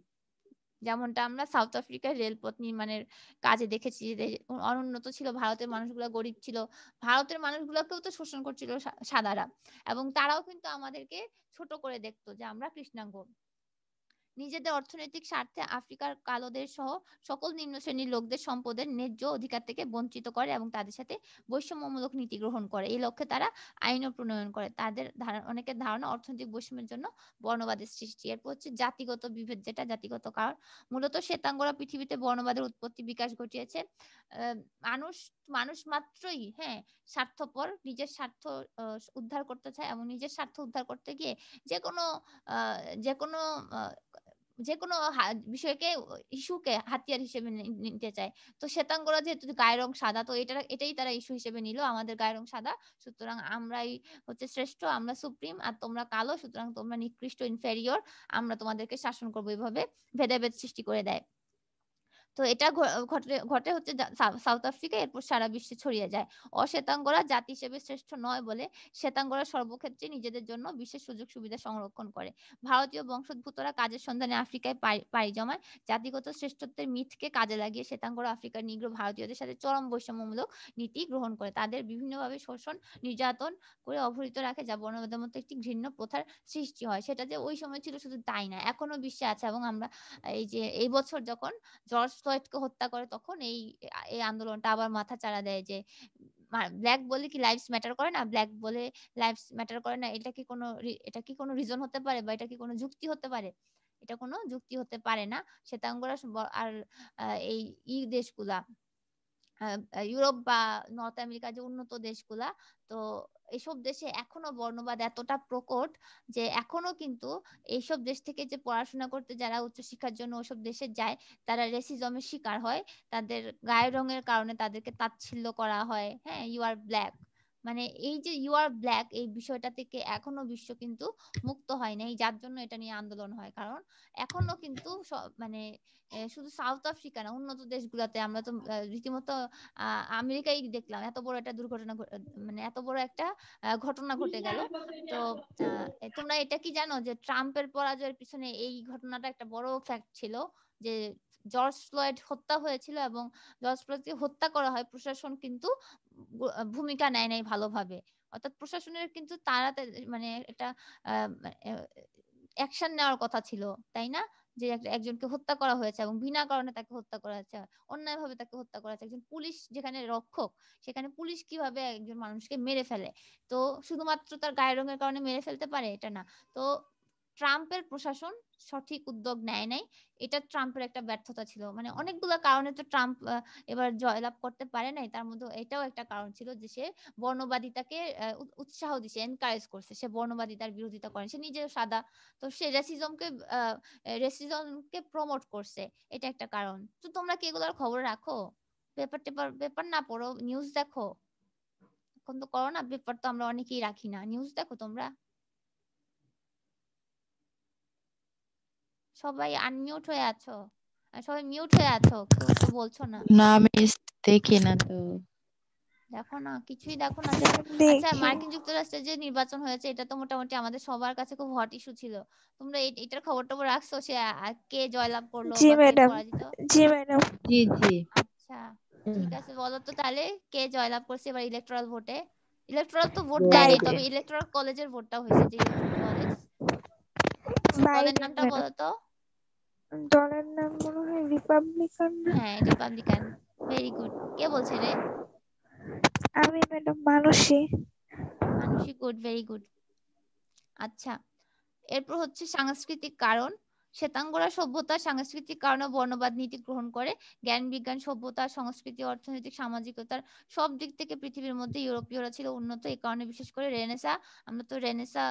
যেমনটা আমরা সাউথ আফ্রিকার রেলপথ নির্মাণের কাজে দেখেছি যে অনুন্নত ছিল ভারতের মানুষগুলো গরিব ছিল ভারতের মানুষগুলোকেও তো শোষণ করছিল সাদারা এবং তারাও কিন্তু আমাদেরকে ছোট করে দেখতো যে আমরা কৃষ্ণাঙ্গ নিজেদের অর্থনৈতিক স্বার্থে আফ্রিকার কালোদের সহ সকল নিম্ন শ্রেণীর লোকদের সম্পদের ন্যায্য অধিকার থেকে বঞ্চিত করে এবং তাদের সাথে বৈষম্যমূলক নীতি গ্রহণ করে এই লক্ষ্যে তারা আইনও প্রণয়ন করে তাদের অনেকের ধারণা অর্থনৈতিক বৈষম্যের জন্য বর্ণবাদের সৃষ্টি এরপর হচ্ছে জাতিগত বিভেদ যেটা জাতিগত কারণ মূলত শ্বেতাঙ্গরা পৃথিবীতে বর্ণবাদের উৎপত্তি বিকাশ ঘটিয়েছে মানুষ মানুষ মাত্রই হ্যাঁ স্বার্থপর নিজের স্বার্থ উদ্ধার করতে চায় এবং নিজের স্বার্থ উদ্ধার করতে গিয়ে যে কোনো যে কোনো যে কোনো বিষয়কে ইস্যুকে হাতিয়ার হিসেবে নিতে চায় তো শ্বেতাঙ্গরা যেহেতু গায়ের রং সাদা তো এটা এটাই তারা ইস্যু হিসেবে নিল আমাদের গায়ের রং সাদা সুতরাং আমরাই হচ্ছে শ্রেষ্ঠ আমরা সুপ্রিম আর তোমরা কালো সুতরাং তোমরা নিকৃষ্ট ইনফেরিয়র আমরা তোমাদেরকে শাসন করবো এভাবে ভেদাভেদ সৃষ্টি করে দেয় তো এটা ঘটে ঘটে হচ্ছে সাউথ আফ্রিকা এরপর সারা বিশ্বে ছড়িয়ে যায় অশ্বেতাঙ্গরা জাতি হিসেবে শ্রেষ্ঠ নয় বলে শ্বেতাঙ্গরা সর্বক্ষেত্রে নিজেদের জন্য বিশেষ সুযোগ সুবিধা সংরক্ষণ করে ভারতীয় বংশোদ্ভূতরা কাজের সন্ধানে আফ্রিকায় পাড়ি জমায় জাতিগত শ্রেষ্ঠত্বের মিথকে কাজে লাগিয়ে শ্বেতাঙ্গরা আফ্রিকার নিগ্র ভারতীয়দের সাথে চরম বৈষম্যমূলক নীতি গ্রহণ করে তাদের বিভিন্নভাবে শোষণ নির্যাতন করে অবহৃত রাখে যা বর্ণবাদের মতো একটি ঘৃণ্য প্রথার সৃষ্টি হয় সেটা যে ওই সময় ছিল শুধু তাই না এখনো বিশ্বে আছে এবং আমরা এই যে এই বছর যখন জর্জ ফ্লয়েডকে হত্যা করে তখন এই এই আন্দোলনটা আবার মাথা চাড়া দেয় যে ব্ল্যাক বলে কি লাইফস ম্যাটার করে না ব্ল্যাক বলে লাইফস ম্যাটার করে না এটা কি কোনো এটা কি কোনো রিজন হতে পারে বা এটা কি কোনো যুক্তি হতে পারে এটা কোনো যুক্তি হতে পারে না শ্বেতাঙ্গরা আর এই ই দেশগুলা ইউরোপ বা নর্থ আমেরিকা যে উন্নত দেশগুলা তো এসব দেশে এখনো বর্ণবাদ এতটা প্রকট যে এখনো কিন্তু এইসব দেশ থেকে যে পড়াশোনা করতে যারা উচ্চশিক্ষার জন্য ওসব দেশে যায় তারা রেসিজমের শিকার হয় তাদের গায়ের রঙের কারণে তাদেরকে তাচ্ছিল্য করা হয় হ্যাঁ ইউ আর ব্ল্যাক মানে এই যে ইউ আর ব্ল্যাক এই বিষয়টা থেকে এখনো বিশ্ব কিন্তু মুক্ত হয় নাই যার জন্য এটা নিয়ে আন্দোলন হয় কারণ এখনো কিন্তু মানে শুধু সাউথ আফ্রিকা না উন্নত দেশগুলোতে আমরা তো রীতিমতো আমেরিকায় দেখলাম এত বড় একটা দুর্ঘটনা মানে এত বড় একটা ঘটনা ঘটে গেল তো তোমরা এটা কি জানো যে ট্রাম্পের পরাজয়ের পিছনে এই ঘটনাটা একটা বড় ফ্যাক্ট ছিল যে জর্জ ফ্লয়েড হত্যা হয়েছিল এবং জর্জ ফ্লয়েডকে হত্যা করা হয় প্রশাসন কিন্তু ভূমিকা নেয় নাই ভালোভাবে অর্থাৎ প্রশাসনের কিন্তু তারা মানে এটা অ্যাকশন নেওয়ার কথা ছিল তাই না যে একজনকে হত্যা করা হয়েছে এবং বিনা কারণে তাকে হত্যা করা হয়েছে অন্যায় ভাবে তাকে হত্যা করা হয়েছে একজন পুলিশ যেখানে রক্ষক সেখানে পুলিশ কিভাবে একজন মানুষকে মেরে ফেলে তো শুধুমাত্র তার গায়ের রঙের কারণে মেরে ফেলতে পারে এটা না তো ট্রাম্পের প্রশাসন সঠিক উদ্যোগ নেয় নাই এটা ট্রাম্পের একটা ব্যর্থতা ছিল মানে অনেকগুলো কারণে তো ট্রাম্প এবার জয়লাভ করতে পারে নাই তার মধ্যে এটাও একটা কারণ ছিল যে সে বর্ণবাদিতাকে উৎসাহ দিছে এনকারেজ করছে সে বর্ণবাদিতার বিরোধিতা করে সে নিজেও সাদা তো সে রেসিজমকে রেসিজমকে প্রমোট করছে এটা একটা কারণ তো তোমরা কি এগুলোর খবর রাখো পেপার টেপার পেপার না পড়ো নিউজ দেখো এখন তো করোনা পেপার তো আমরা অনেকেই রাখি না নিউজ দেখো তোমরা সবাই আনমিউট হয়ে আছো সবাই মিউট হয়ে আছো কিছু বলছো না না আমি দেখি না তো দেখো না কিছুই দেখো না আচ্ছা, আচ্ছা মার্কিন যুক্তরাষ্ট্রে যে নির্বাচন হয়েছে এটা তো মোটামুটি আমাদের সবার কাছে খুব হট ইস্যু ছিল তোমরা এটার খবর টবর রাখছো সে কে জয়লাভ করলো জি ম্যাডাম জি ম্যাডাম জি জি আচ্ছা ঠিক আছে বলো তো তাহলে কে জয়লাভ করছে এবার ইলেকট্রাল ভোটে ইলেকট্রাল তো ভোট দেয়নি তবে ইলেকট্রাল কলেজের ভোটটা হয়েছে যে ইলেকট্রাল কলেজ কলেজের নামটা বলো তো দলের নাম মনে হয় রিপাবলিকান হ্যাঁ রিপাবলিকান ভেরি গুড কে বলছে রে আমি madam Manasi Manasi good very good আচ্ছা এরপর হচ্ছে সাংস্কৃতিক কারণ শ্বেতাঙ্গরা সভ্যতা সাংস্কৃতিক কারণে বর্ণবাদ নীতি গ্রহণ করে জ্ঞান বিজ্ঞান সভ্যতা সংস্কৃতি অর্থনৈতিক সামাজিকতার সব দিক থেকে পৃথিবীর মধ্যে ইউরোপীয়রা ছিল উন্নত এই কারণে বিশেষ করে রেনেসা আমরা তো রেনেসা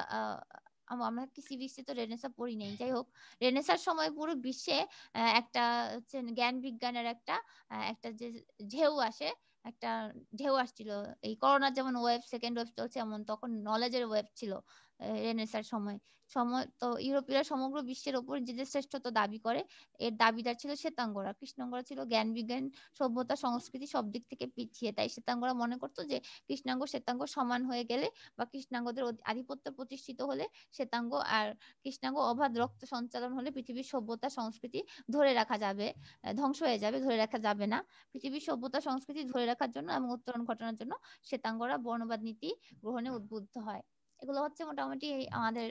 আমরা কি সিভিক্সে e তো রেনেসা পড়ি নাই যাই হোক রেনেসার সময় পুরো বিশ্বে একটা হচ্ছে জ্ঞান বিজ্ঞানের একটা একটা যে ঢেউ আসে একটা ঢেউ আসছিল এই করোনার যেমন ওয়েব সেকেন্ড ওয়েভ চলছে এমন তখন নলেজের ওয়েব ছিল রেনেসার সময় সময় তো ইউরোপীয়রা সমগ্র বিশ্বের ওপর যে শ্রেষ্ঠত্ব দাবি করে এর দাবিদার ছিল শ্বেতাঙ্গরা কৃষ্ণাঙ্গরা ছিল জ্ঞান বিজ্ঞান সভ্যতা সংস্কৃতি সব দিক থেকে পিছিয়ে তাই শ্বেতাঙ্গরা মনে করতো যে কৃষ্ণাঙ্গ শ্বেতাঙ্গ সমান হয়ে গেলে বা কৃষ্ণাঙ্গদের আধিপত্য প্রতিষ্ঠিত হলে শ্বেতাঙ্গ আর কৃষ্ণাঙ্গ অবাধ রক্ত সঞ্চালন হলে পৃথিবীর সভ্যতা সংস্কৃতি ধরে রাখা যাবে ধ্বংস হয়ে যাবে ধরে রাখা যাবে না পৃথিবীর সভ্যতা সংস্কৃতি ধরে রাখার জন্য এবং উত্তরণ ঘটানোর জন্য শ্বেতাঙ্গরা বর্ণবাদ নীতি গ্রহণে উদ্বুদ্ধ হয় এগুলো হচ্ছে মোটামুটি আমাদের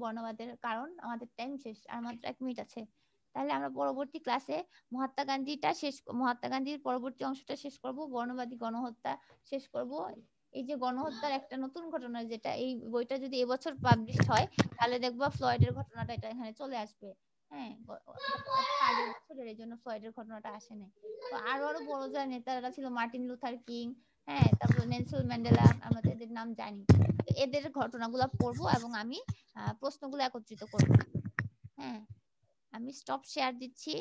বর্ণবাদের কারণ আমাদের টাইম শেষ আর মাত্র এক মিনিট আছে তাহলে আমরা পরবর্তী ক্লাসে মহাত্মা গান্ধীটা শেষ মহাত্মা গান্ধীর পরবর্তী অংশটা শেষ করব বর্ণবাদী গণহত্যা শেষ করব এই যে গণহত্যার একটা নতুন ঘটনা যেটা এই বইটা যদি এবছর পাবলিশ হয় তাহলে দেখবা ফ্লয়েডের ঘটনাটা এটা এখানে চলে আসবে হ্যাঁ আগের এই জন্য ফ্লয়েডের ঘটনাটা আসে নাই তো আরো আরো বড় যারা নেতারা ছিল মার্টিন লুথার কিং হ্যাঁ তারপর নেলসন ম্যান্ডেলা আমরা তো এদের নাম জানি এদের ঘটনাগুলো পড়বো এবং আমি প্রশ্নগুলো একত্রিত করব হ্যাঁ আমি স্টপ শেয়ার দিচ্ছি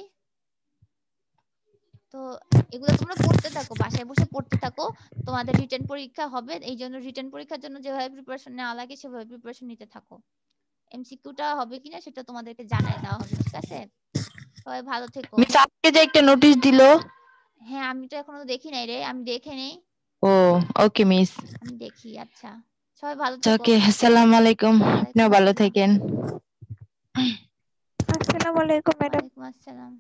তো এগুলো তোমরা পড়তে থাকো বাসায় বসে পড়তে থাকো তোমাদের রিটেন পরীক্ষা হবে এই জন্য রিটেন পরীক্ষার জন্য যেভাবে প্রিপারেশন নেওয়া লাগে সেভাবে প্রিপারেশন নিতে থাকো এমসিকিউটা হবে কিনা সেটা তোমাদেরকে জানাই দেওয়া হবে ঠিক আছে সবাই ভালো থেকো মিস আজকে যে একটা নোটিশ দিল হ্যাঁ আমি তো এখনো দেখি নাই রে আমি দেখে নেই ও ওকে মিস আমি দেখি আচ্ছা সবাই ভালো থাকো ওকে আসসালামু আলাইকুম আপনিও ভালো থাকেন আসসালামু আলাইকুম ম্যাডাম আসসালাম